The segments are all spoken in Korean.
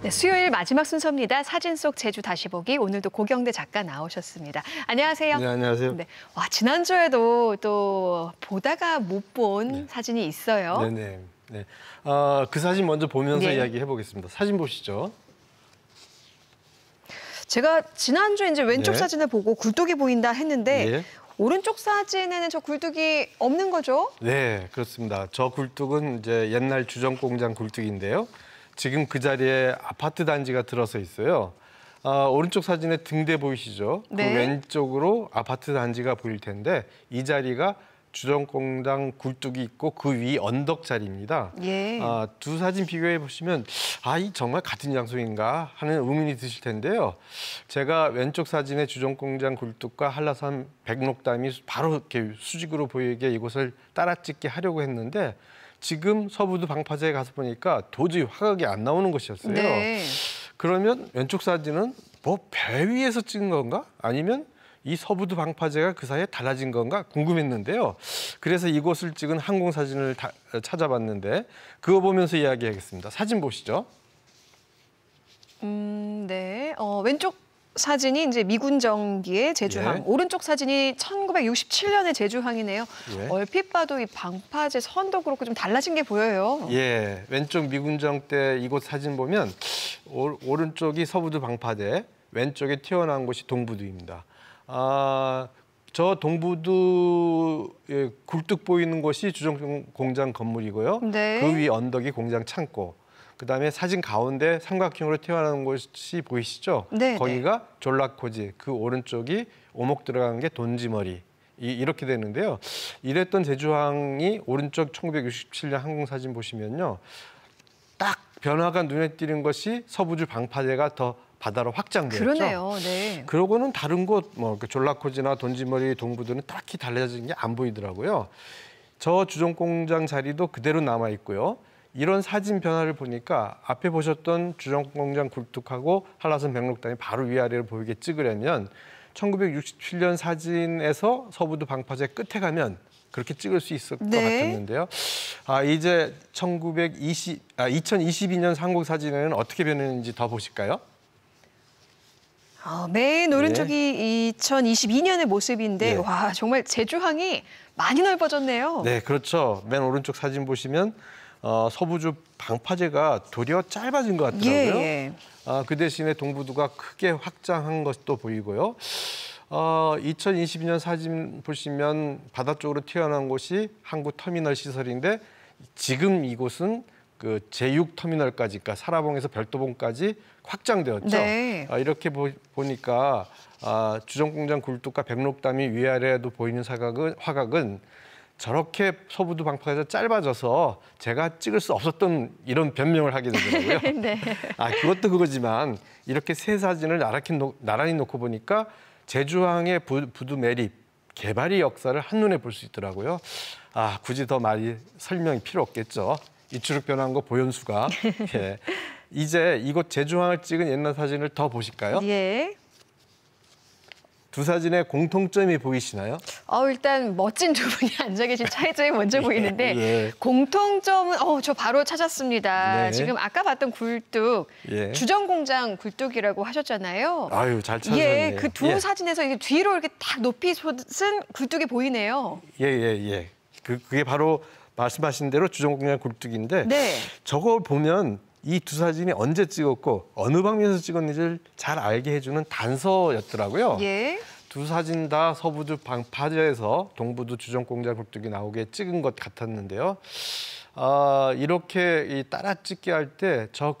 네, 수요일 마지막 순서입니다. 사진 속 제주 다시 보기 오늘도 고경대 작가 나오셨습니다. 안녕하세요. 네, 안녕하세요. 네. 와 지난주에도 또 보다가 못본 네. 사진이 있어요. 네네. 네. 네. 아, 그 사진 먼저 보면서 네. 이야기해 보겠습니다. 사진 보시죠. 제가 지난주에 이제 왼쪽 네. 사진을 보고 굴뚝이 보인다 했는데 예. 오른쪽 사진에는 저 굴뚝이 없는 거죠? 네, 그렇습니다. 저 굴뚝은 이제 옛날 주전공장 굴뚝인데요. 지금 그 자리에 아파트 단지가 들어서 있어요. 아, 오른쪽 사진에 등대 보이시죠? 그 네. 그 왼쪽으로 아파트 단지가 보일 텐데 이 자리가 주정공당 굴뚝이 있고 그 위 언덕 자리입니다. 예. 아, 두 사진 비교해 보시면 아, 이 정말 같은 장소인가 하는 의문이 드실 텐데요. 제가 왼쪽 사진에 주정공장 굴뚝과 한라산 백록담이 바로 이렇게 수직으로 보이게 이곳을 따라 찍게 하려고 했는데 지금 서부도 방파제에 가서 보니까 도저히 화각이 안 나오는 것이었어요. 네. 그러면 왼쪽 사진은 뭐 배 위에서 찍은 건가? 아니면 이 서부두 방파제가 그 사이에 달라진 건가 궁금했는데요. 그래서 이곳을 찍은 항공 사진을 다, 어, 찾아봤는데 그거 보면서 이야기하겠습니다. 사진 보시죠. 음, 네. 어, 왼쪽 사진이 이제 미군 정기의 제주항, 예. 오른쪽 사진이 1967년의 제주항이네요. 예. 얼핏 봐도 이 방파제 선도 그렇고 좀 달라진 게 보여요. 예, 왼쪽 미군정 때 이곳 사진 보면 오, 른쪽이 서부두 방파제, 왼쪽에 튀어나온 곳이 동부두입니다. 아, 저 동부두 예, 굴뚝 보이는 곳이 주정공장 건물이고요. 네. 그위 언덕이 공장 창고. 그다음에 사진 가운데 삼각형으로 튀어나온 곳이 보이시죠? 네, 네, 거기가 졸라코지, 그 오른쪽이 오목 들어간 게 돈지머리. 이, 이렇게 되는데요. 이랬던 제주항이 오른쪽 1967년 항공사진 보시면요. 딱 변화가 눈에 띄는 것이 서부주 방파제가 더 바다로 확장되었죠. 그러네요. 네. 그러고는 다른 곳, 뭐 그 졸라코지나 돈지머리 동부들은 딱히 달라진 게 안 보이더라고요. 저 주종공장 자리도 그대로 남아 있고요. 이런 사진 변화를 보니까 앞에 보셨던 주정공장 굴뚝하고 한라산 백록단이 바로 위아래를 보이게 찍으려면 1967년 사진에서 서부도 방파제 끝에 가면 그렇게 찍을 수 있을 네. 것 같았는데요. 아, 이제 1920, 아, 2022년 한국 사진에는 어떻게 변했는지 더 보실까요? 어, 맨 오른쪽이 네. 2022년의 모습인데 네. 와 정말 제주항이 많이 넓어졌네요. 네, 그렇죠. 맨 오른쪽 사진 보시면 어, 서부주 방파제가 도리어 짧아진 것 같더라고요. 예, 예. 아, 그 대신에 동부두가 크게 확장한 것도 보이고요. 어, 2022년 사진 보시면 바다 쪽으로 튀어나온 곳이 항구 터미널 시설인데 지금 이곳은 그 제6터미널까지, 그러니까 사라봉에서 별도봉까지 확장되었죠. 네. 아, 이렇게 보, 니까 아, 주정공장 굴뚝과 백록담이 위아래에도 보이는 사각은, 화각은 저렇게 서부두 방파제가 짧아져서 제가 찍을 수 없었던 이런 변명을 하게 되더라고요. 네. 아 그것도 그거지만 이렇게 세 사진을 나란히, 놓고 보니까 제주항의 부두 매립 개발의 역사를 한눈에 볼 수 있더라고요. 아 굳이 더 많이 설명이 필요 없겠죠. 이추룩 변한 거 보현수가. 예. 이제 이곳 제주항을 찍은 옛날 사진을 더 보실까요? 예. 두 사진의 공통점이 보이시나요? 어, 일단 멋진 두 분이 앉아 계신 차이점이 먼저 예, 보이는데 예. 공통점은 어, 저 바로 찾았습니다. 네. 지금 아까 봤던 굴뚝 예. 주전 공장 굴뚝이라고 하셨잖아요. 아유 잘 찾았네요. 예, 그두 예. 사진에서 이게 뒤로 이렇게 딱 높이 솟은 굴뚝이 보이네요. 예 예, 예. 그, 그게 바로 말씀하신 대로 주전공장 굴뚝인데 네. 저걸 보면 이두 사진이 언제 찍었고 어느 방면에서 찍었는지를 잘 알게 해주는 단서였더라고요. 예. 두 사진 다 서부두 방파제에서 동부두 주전공장 굴뚝이 나오게 찍은 것 같았는데요. 아, 이렇게 이 따라 찍게할 때 저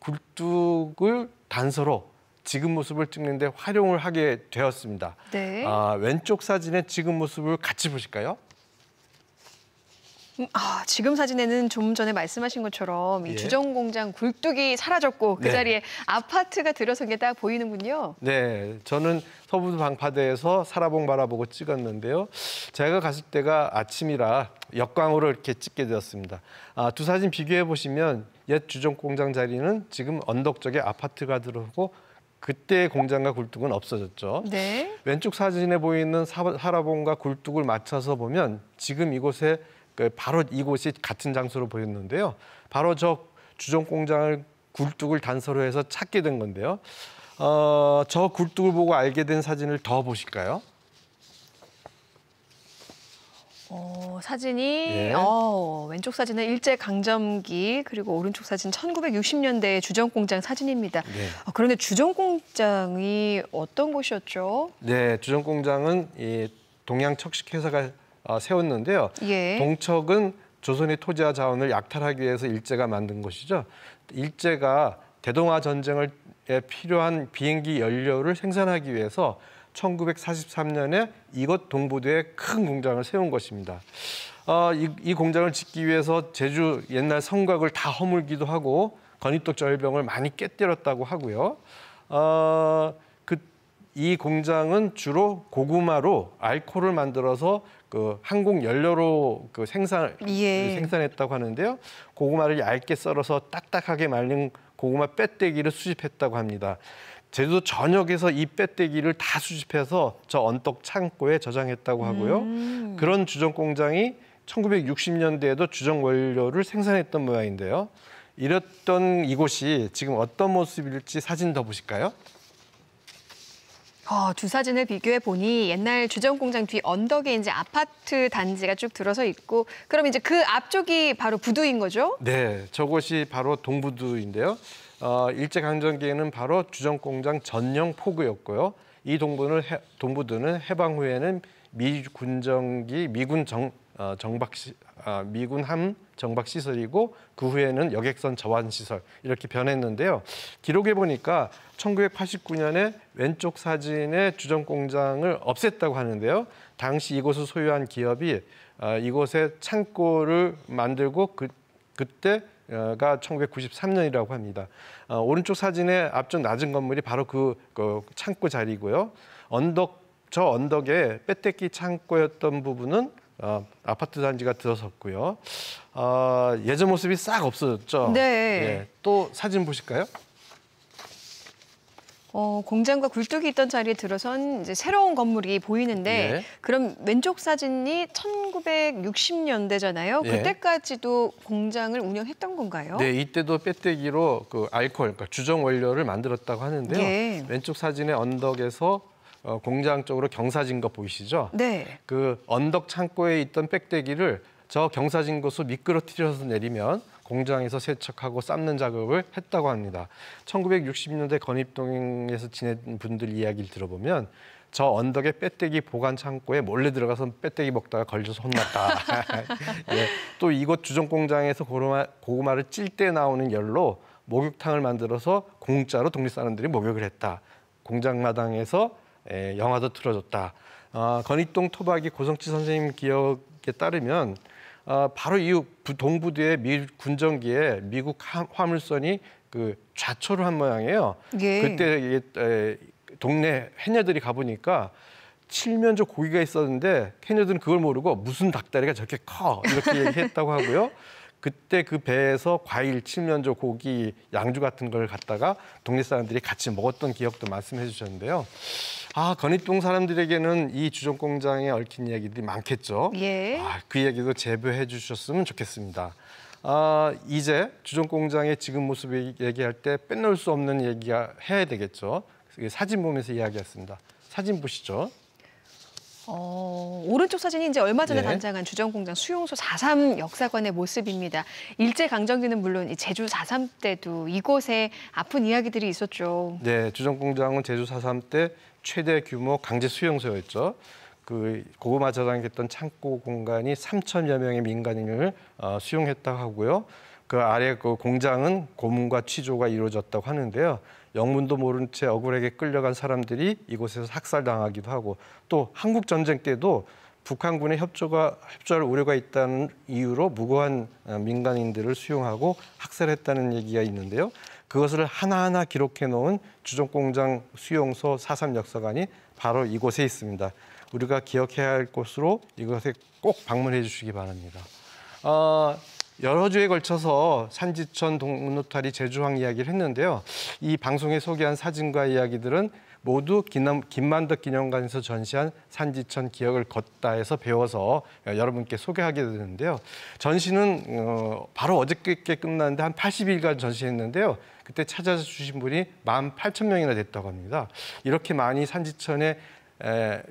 굴뚝을 단서로 지금 모습을 찍는데 활용을 하게 되었습니다. 네. 아, 왼쪽 사진의 지금 모습을 같이 보실까요? 음, 아, 지금 사진에는 좀 전에 말씀하신 것처럼 예. 주정 공장 굴뚝이 사라졌고 그 네. 자리에 아파트가 들어선 게 딱 보이는군요. 네, 저는 서부 방파대에서 사라봉 바라보고 찍었는데요. 제가 갔을 때가 아침이라 역광으로 이렇게 찍게 되었습니다. 아, 두 사진 비교해 보시면 옛 주정 공장 자리는 지금 언덕 쪽에 아파트가 들어오고 그때 공장과 굴뚝은 없어졌죠. 네. 왼쪽 사진에 보이는 사라봉과 굴뚝을 맞춰서 보면 지금 이곳에 그 바로 이곳이 같은 장소로 보였는데요. 바로 저 주전 공장을 굴뚝을 단서로 해서 찾게 된 건데요. 어, 저 굴뚝을 보고 알게 된 사진을 더 보실까요? 어, 사진이 예. 어, 왼쪽 사진은 일제 강점기 그리고 오른쪽 사진 1960년대 주정 공장 사진입니다. 네. 어, 그런데 주정 공장이 어떤 곳이었죠? 네, 주정 공장은 동양 척식회사가 아, 세웠는데요. 예. 동척은 조선의 토지와 자원을 약탈하기 위해서 일제가 만든 것이죠. 일제가 대동아 전쟁을 필요한 비행기 연료를 생산하기 위해서 1943년에 이곳 동부대에큰 공장을 세운 것입니다. 어, 이, 이 공장을 짓기 위해서 제주 옛날 성곽을 다 허물기도 하고 건입독 절병을 많이 깨뜨렸다고 하고요. 어, 이 공장은 주로 고구마로 알코올을 만들어서 그 항공 연료로 그 생산 예. 그 생산했다고 하는데요. 고구마를 얇게 썰어서 딱딱하게 말린 고구마 빼떼기를 수집했다고 합니다. 제주도 전역에서 이빼떼기를다 수집해서 저 언덕 창고에 저장했다고 하고요. 음. 그런 주전 공장이 1960년대에도 주전 원료를 생산했던 모양인데요. 이랬던 이곳이 지금 어떤 모습일지 사진 더 보실까요? 어, 두 사진을 비교해 보니 옛날 주전공장 뒤 언덕에 이제 아파트 단지가 쭉 들어서 있고 그럼 이제 그 앞쪽이 바로 부두인 거죠? 네, 저곳이 바로 동부두인데요. 어, 일제 강점기에는 바로 주전공장 전용 포구였고요. 이 동부는 해, 동부두는 해방 후에는 미군정기 미군 정 어, 정박 아, 미군 함 정박 시설이고 그 후에는 여객선 저환 시설 이렇게 변했는데요. 기록해 보니까 1989년에 왼쪽 사진의 주전 공장을 없앴다고 하는데요. 당시 이곳을 소유한 기업이 어, 이곳에 창고를 만들고 그 그때 가 1993년이라고 합니다. 어, 오른쪽 사진의 앞쪽 낮은 건물이 바로 그, 그 창고 자리고요. 언덕 저 언덕에 빼떼기 창고였던 부분은 어, 아파트 단지가 들어섰고요. 어, 예전 모습이 싹 없어졌죠. 네. 예, 또 사진 보실까요? 어, 공장과 굴뚝이 있던 자리에 들어선 이제 새로운 건물이 보이는데 네. 그럼 왼쪽 사진이 1960년대잖아요. 네. 예. 그때까지도 공장을 운영했던 건가요? 네, 이때도 빼떼기로 그 알코올, 그러니까 주정 원료를 만들었다고 하는데요. 네. 왼쪽 사진의 언덕에서 어, 공장 쪽으로 경사진 거 보이시죠? 네. 그 언덕 창고에 있던 빽대기를 저 경사진 곳으로 미끄러뜨려서 내리면 공장에서 세척하고 쌓는 작업을 했다고 합니다. 1960년대 건입동에서 지낸 분들 이야기를 들어보면 저 언덕에 빼떼기 보관 창고에 몰래 들어가서 빼떼기 먹다가 걸려서 혼났다. 예, 또 이곳 주정 공장에서 고구마, 고구마를 찔 때 나오는 열로 목욕탕을 만들어서 공짜로 독립 사람들이 목욕을 했다. 공장 마당에서 에, 예, 영화도 틀어줬다. 어, 아, 건익동 토박이 고성치 선생님 기억에 따르면 어, 바로 이후 동부대의 미 군정기에 미국 화물선이 그 좌초를 한 모양이에요. 예. 그때 에, 동네 해녀들이 가보니까 칠면조 고기가 있었는데 해녀들은 그걸 모르고 무슨 닭다리가 저렇게 커 이렇게 얘기했다고 하고요. 그때 그 배에서 과일, 칠면조, 고기, 양주 같은 걸 갖다가 동네 사람들이 같이 먹었던 기억도 말씀해 주셨는데요. 아, 건입동 사람들에게는 이 주전공장에 얽힌 이야기들이 많겠죠. 예. 아, 그 이야기도 제보해 주셨으면 좋겠습니다. 아, 이제 주전공장의 지금 모습 얘기할 때 빼놓을 수 없는 얘기가 해야 되겠죠. 사진 보면서 이야기했습니다. 사진 보시죠. 어, 오른쪽 사진이 이제 얼마 전에 네. 단장한 주전공장 수용소 4.3 역사관의 모습입니다. 일제강점기는 물론 제주 4.3 때도 이곳에 아픈 이야기들이 있었죠. 네, 주전공장은 제주 4.3때 최대 규모 강제 수용소였죠. 그 고구마 저장했던 창고 공간이 3천여 명의 민간인을 어, 수용했다고 하고요. 그 아래 그 공장은 고문과 취조가 이루어졌다고 하는데요. 영문도 모른 채 억울하게 끌려간 사람들이 이곳에서 학살당하기도 하고 또 한국 전쟁 때도 북한군의 협조가 협조할 우려가 있다는 이유로 무고한 어, 민간인들을 수용하고 학살했다는 얘기가 있는데요. 그것을 하나하나 기록해 놓은 주종공장 수용소 사삼 역사관이 바로 이곳에 있습니다. 우리가 기억해야 할 곳으로 이곳에 꼭 방문해 주시기 바랍니다. 어, 여러 주에 걸쳐서 산지천 동문노탈이 제주항 이야기를 했는데요. 이 방송에 소개한 사진과 이야기들은 모두 김만덕 기념관에서 전시한 산지천 기억을 걷다에서 배워서 예, 여러분께 소개하게 되는데요. 전시는 어, 바로 어저께 끝났는데 한 80일간 전시했는데요. 그때 찾아주신 분이 1 8 0명이나 됐다고 합니다. 이렇게 많이 산지천에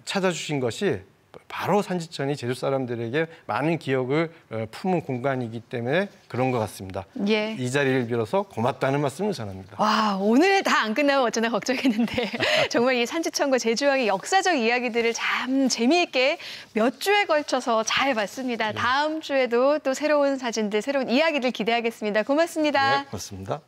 찾아주신 것이 바로 산지천이 제주 사람들에게 많은 기억을 어, 품은 공간이기 때문에 그런 것 같습니다. 예. 이 자리를 빌어서 고맙다는 말씀을 전합니다. 와 오늘 다 안 끝나면 어쩌나 걱정했는데 정말 이 산지천과 제주항의 역사적 이야기들을 참 재미있게 몇 주에 걸쳐서 잘 봤습니다. 네. 다음 주에도 또 새로운 사진들, 새로운 이야기들 기대하겠습니다. 고맙습니다. 네, 고맙습니다.